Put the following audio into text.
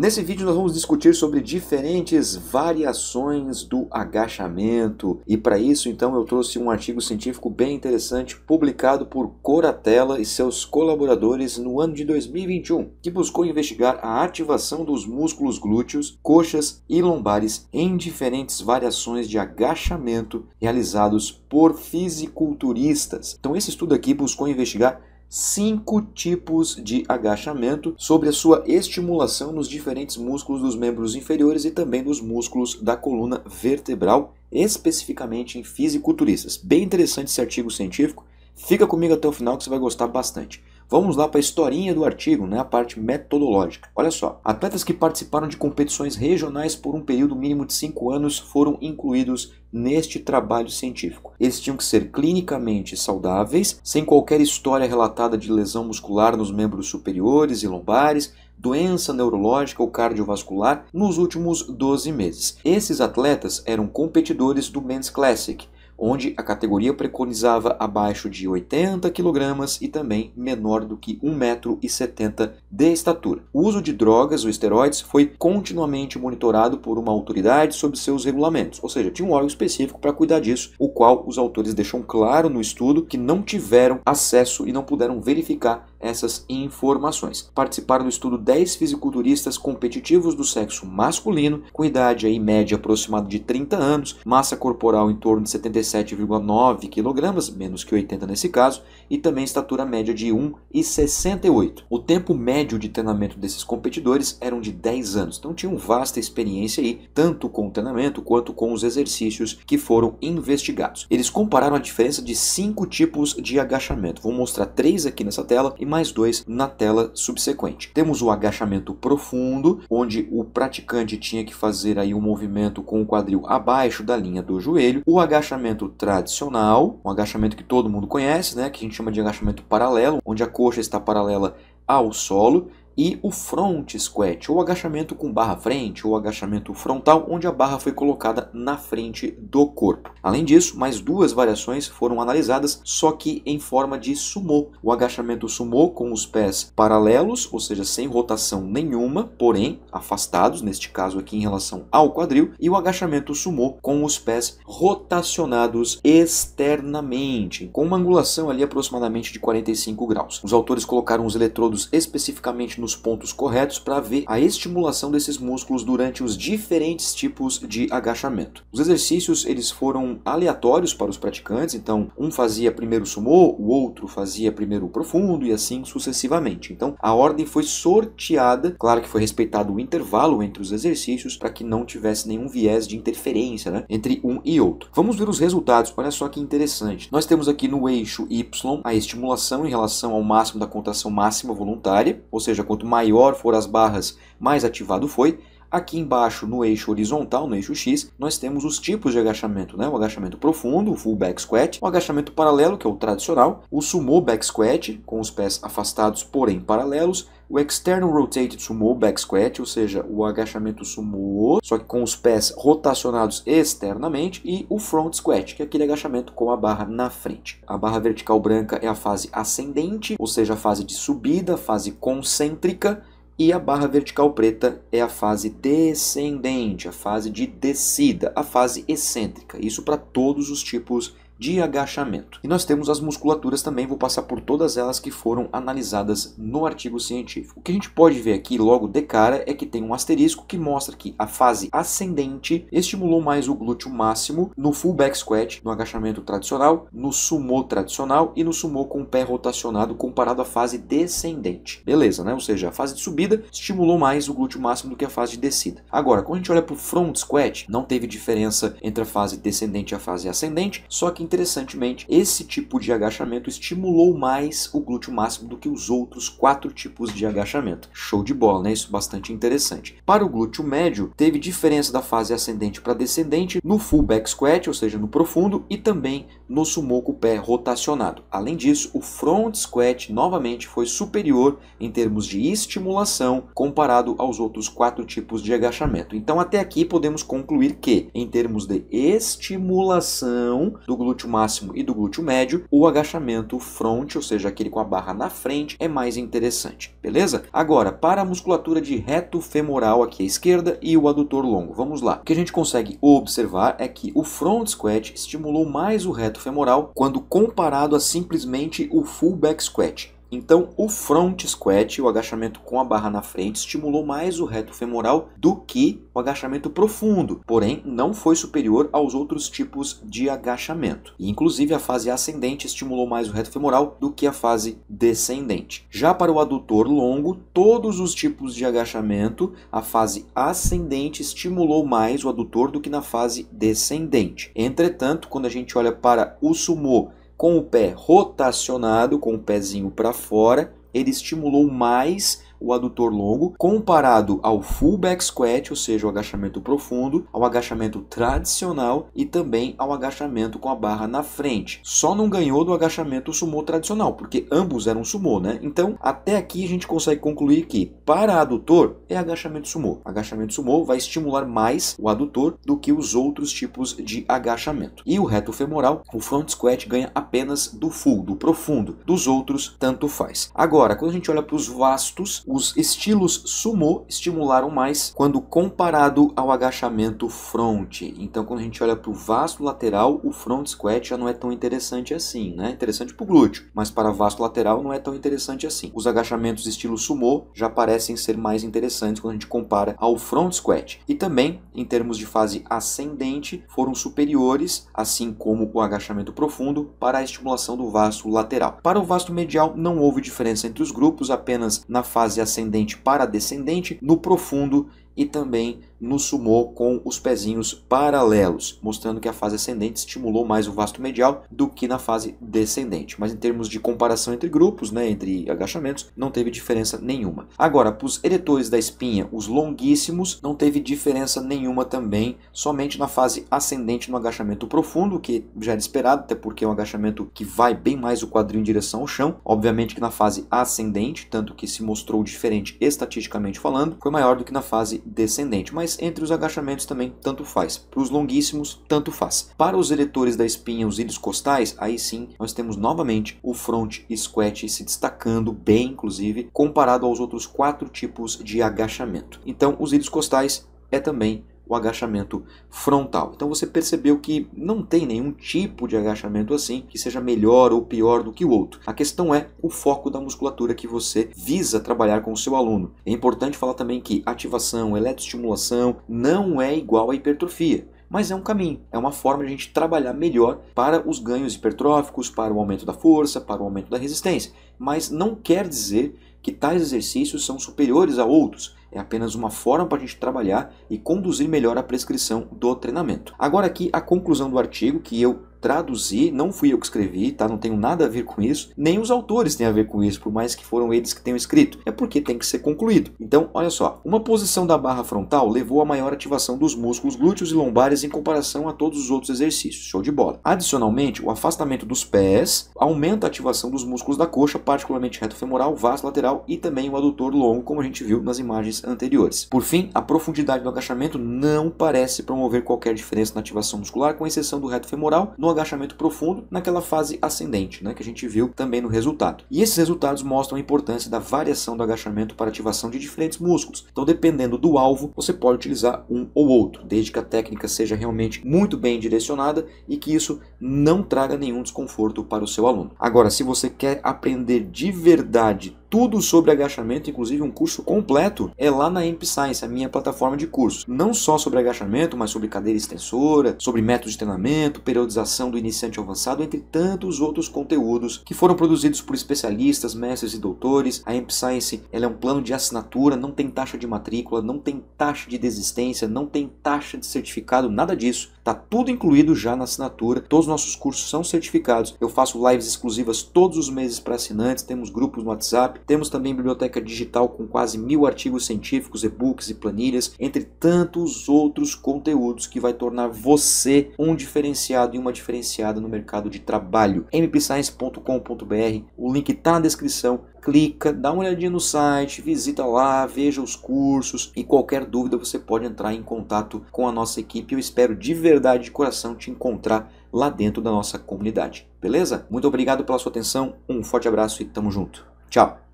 Nesse vídeo nós vamos discutir sobre diferentes variações do agachamento e para isso então eu trouxe um artigo científico bem interessante publicado por Coratella e seus colaboradores no ano de 2021, que buscou investigar a ativação dos músculos glúteos, coxas e lombares em diferentes variações de agachamento realizados por fisiculturistas. Então esse estudo aqui buscou investigar cinco tipos de agachamento sobre a sua estimulação nos diferentes músculos dos membros inferiores e também nos músculos da coluna vertebral, especificamente em fisiculturistas. Bem interessante esse artigo científico. Fica comigo até o final que você vai gostar bastante. Vamos lá para a historinha do artigo, né, a parte metodológica. Olha só, atletas que participaram de competições regionais por um período mínimo de 5 anos foram incluídos neste trabalho científico. Eles tinham que ser clinicamente saudáveis, sem qualquer história relatada de lesão muscular nos membros superiores e lombares, doença neurológica ou cardiovascular nos últimos 12 meses. Esses atletas eram competidores do Men's Classic, onde a categoria preconizava abaixo de 80 kg e também menor do que 1,70m de estatura. O uso de drogas ou esteroides foi continuamente monitorado por uma autoridade sob seus regulamentos, ou seja, tinha um órgão específico para cuidar disso, o qual os autores deixam claro no estudo que não tiveram acesso e não puderam verificar essas informações. Participaram do estudo 10 fisiculturistas competitivos do sexo masculino, com idade aí média aproximada de 30 anos, massa corporal em torno de 75 77,9 kg, menos que 80 nesse caso, e também estatura média de 1,68. O tempo médio de treinamento desses competidores eram de 10 anos, então tinham vasta experiência aí, tanto com o treinamento quanto com os exercícios que foram investigados. Eles compararam a diferença de cinco tipos de agachamento. Vou mostrar três aqui nessa tela e mais dois na tela subsequente. Temos o agachamento profundo, onde o praticante tinha que fazer aí um movimento com o quadril abaixo da linha do joelho, o agachamento agachamento tradicional, um agachamento que todo mundo conhece, né, que a gente chama de agachamento paralelo, onde a coxa está paralela ao solo e o front squat, ou agachamento com barra frente, ou agachamento frontal, onde a barra foi colocada na frente do corpo. Além disso, mais duas variações foram analisadas, só que em forma de sumô. O agachamento sumô com os pés paralelos, ou seja, sem rotação nenhuma, porém afastados, neste caso aqui em relação ao quadril, e o agachamento sumô com os pés rotacionados externamente, com uma angulação ali aproximadamente de 45 graus. Os autores colocaram os eletrodos especificamente no nos pontos corretos para ver a estimulação desses músculos durante os diferentes tipos de agachamento. Os exercícios eles foram aleatórios para os praticantes, então um fazia primeiro sumô, o outro fazia primeiro o profundo e assim sucessivamente. Então a ordem foi sorteada, claro que foi respeitado o intervalo entre os exercícios para que não tivesse nenhum viés de interferência né, entre um e outro. Vamos ver os resultados, olha só que interessante. Nós temos aqui no eixo Y a estimulação em relação ao máximo da contração máxima voluntária, ou seja, quanto maior for as barras, mais ativado foi, Aqui embaixo, no eixo horizontal, no eixo X, nós temos os tipos de agachamento, né? O agachamento profundo, o full back squat, o agachamento paralelo, que é o tradicional, o sumo back squat, com os pés afastados, porém paralelos, o external rotated sumo back squat, ou seja, o agachamento sumo, só que com os pés rotacionados externamente, e o front squat, que é aquele agachamento com a barra na frente. A barra vertical branca é a fase ascendente, ou seja, a fase de subida, fase concêntrica, e a barra vertical preta é a fase descendente, a fase de descida, a fase excêntrica. Isso para todos os tipos de agachamento. E nós temos as musculaturas também, vou passar por todas elas que foram analisadas no artigo científico. O que a gente pode ver aqui logo de cara é que tem um asterisco que mostra que a fase ascendente estimulou mais o glúteo máximo no full back squat, no agachamento tradicional, no sumo tradicional e no sumo com o pé rotacionado comparado à fase descendente. Beleza, né? Ou seja, a fase de subida estimulou mais o glúteo máximo do que a fase de descida. Agora, quando a gente olha para o front squat, não teve diferença entre a fase descendente e a fase ascendente, só que interessantemente, esse tipo de agachamento estimulou mais o glúteo máximo do que os outros quatro tipos de agachamento. Show de bola, né? Isso é bastante interessante. Para o glúteo médio, teve diferença da fase ascendente para descendente no full back squat, ou seja, no profundo, e também no com o pé rotacionado. Além disso, o front squat novamente foi superior em termos de estimulação comparado aos outros quatro tipos de agachamento. Então, até aqui podemos concluir que, em termos de estimulação do glúteo glúteo máximo e do glúteo médio, o agachamento front, ou seja, aquele com a barra na frente, é mais interessante, beleza? Agora, para a musculatura de reto femoral aqui à esquerda e o adutor longo, vamos lá. O que a gente consegue observar é que o front squat estimulou mais o reto femoral quando comparado a simplesmente o full back squat. Então, o front squat, o agachamento com a barra na frente, estimulou mais o reto femoral do que o agachamento profundo, porém não foi superior aos outros tipos de agachamento. E, inclusive, a fase ascendente estimulou mais o reto femoral do que a fase descendente. Já para o adutor longo, todos os tipos de agachamento, a fase ascendente estimulou mais o adutor do que na fase descendente. Entretanto, quando a gente olha para o sumô com o pé rotacionado, com o pezinho para fora, ele estimulou mais o adutor longo, comparado ao full back squat, ou seja, o agachamento profundo, ao agachamento tradicional e também ao agachamento com a barra na frente. Só não ganhou do agachamento sumô tradicional, porque ambos eram sumô, né? Então, até aqui a gente consegue concluir que para adutor é agachamento sumô. Agachamento sumô vai estimular mais o adutor do que os outros tipos de agachamento. E o reto femoral, o front squat ganha apenas do full, do profundo. Dos outros, tanto faz. Agora, quando a gente olha para os vastos, os estilos sumo estimularam mais quando comparado ao agachamento front. Então, quando a gente olha para o vasto lateral, o front squat já não é tão interessante assim, né? Interessante para o glúteo, mas para vasto lateral não é tão interessante assim. Os agachamentos estilo sumo já parecem ser mais interessantes quando a gente compara ao front squat. E também, em termos de fase ascendente, foram superiores, assim como o agachamento profundo, para a estimulação do vasto lateral. Para o vasto medial, não houve diferença entre os grupos, apenas na fase fase ascendente para descendente no profundo e também no sumô com os pezinhos paralelos, mostrando que a fase ascendente estimulou mais o vasto medial do que na fase descendente. Mas em termos de comparação entre grupos, né, entre agachamentos, não teve diferença nenhuma. Agora, para os eretores da espinha, os longuíssimos, não teve diferença nenhuma também, somente na fase ascendente no agachamento profundo, que já era esperado, até porque é um agachamento que vai bem mais o quadril em direção ao chão. Obviamente que na fase ascendente, tanto que se mostrou diferente estatisticamente falando, foi maior do que na fase descendente, mas entre os agachamentos também tanto faz. Para os longuíssimos, tanto faz. Para os eletores da espinha, os ilhos costais, aí sim nós temos novamente o front squat se destacando bem, inclusive, comparado aos outros quatro tipos de agachamento. Então, os ilhos costais é também o agachamento frontal. Então você percebeu que não tem nenhum tipo de agachamento assim que seja melhor ou pior do que o outro. A questão é o foco da musculatura que você visa trabalhar com o seu aluno. É importante falar também que ativação, eletroestimulação não é igual à hipertrofia mas é um caminho, é uma forma de a gente trabalhar melhor para os ganhos hipertróficos, para o aumento da força, para o aumento da resistência. Mas não quer dizer que tais exercícios são superiores a outros, é apenas uma forma para a gente trabalhar e conduzir melhor a prescrição do treinamento. Agora aqui a conclusão do artigo que eu traduzi, não fui eu que escrevi, tá? Não tenho nada a ver com isso, nem os autores têm a ver com isso, por mais que foram eles que tenham escrito. É porque tem que ser concluído. Então, olha só, uma posição da barra frontal levou a maior ativação dos músculos glúteos e lombares em comparação a todos os outros exercícios. Show de bola. Adicionalmente, o afastamento dos pés aumenta a ativação dos músculos da coxa, particularmente reto femoral, vasto lateral lateral e também o adutor longo, como a gente viu nas imagens anteriores. Por fim, a profundidade do agachamento não parece promover qualquer diferença na ativação muscular, com exceção do reto femoral, no agachamento profundo, naquela fase ascendente, né, que a gente viu também no resultado. E esses resultados mostram a importância da variação do agachamento para ativação de diferentes músculos. Então, dependendo do alvo, você pode utilizar um ou outro, desde que a técnica seja realmente muito bem direcionada e que isso não traga nenhum desconforto para o seu aluno. Agora, se você quer aprender de verdade tudo sobre agachamento, inclusive um curso completo, é lá na Imp Science, a minha plataforma de cursos. Não só sobre agachamento, mas sobre cadeira extensora, sobre métodos de treinamento, periodização do iniciante ao avançado, entre tantos outros conteúdos que foram produzidos por especialistas, mestres e doutores. A Imp Science ela é um plano de assinatura, não tem taxa de matrícula, não tem taxa de desistência, não tem taxa de certificado, nada disso. Tá tudo incluído já na assinatura. Todos os nossos cursos são certificados. Eu faço lives exclusivas todos os meses para assinantes. Temos grupos no WhatsApp. Temos também biblioteca digital com quase mil artigos científicos, e-books e planilhas, entre tantos outros conteúdos que vai tornar você um diferenciado e uma diferenciada no mercado de trabalho. mpscience.com.br. O link está na descrição clica, dá uma olhadinha no site, visita lá, veja os cursos e qualquer dúvida você pode entrar em contato com a nossa equipe. Eu espero de verdade, de coração, te encontrar lá dentro da nossa comunidade. Beleza? Muito obrigado pela sua atenção, um forte abraço e tamo junto. Tchau!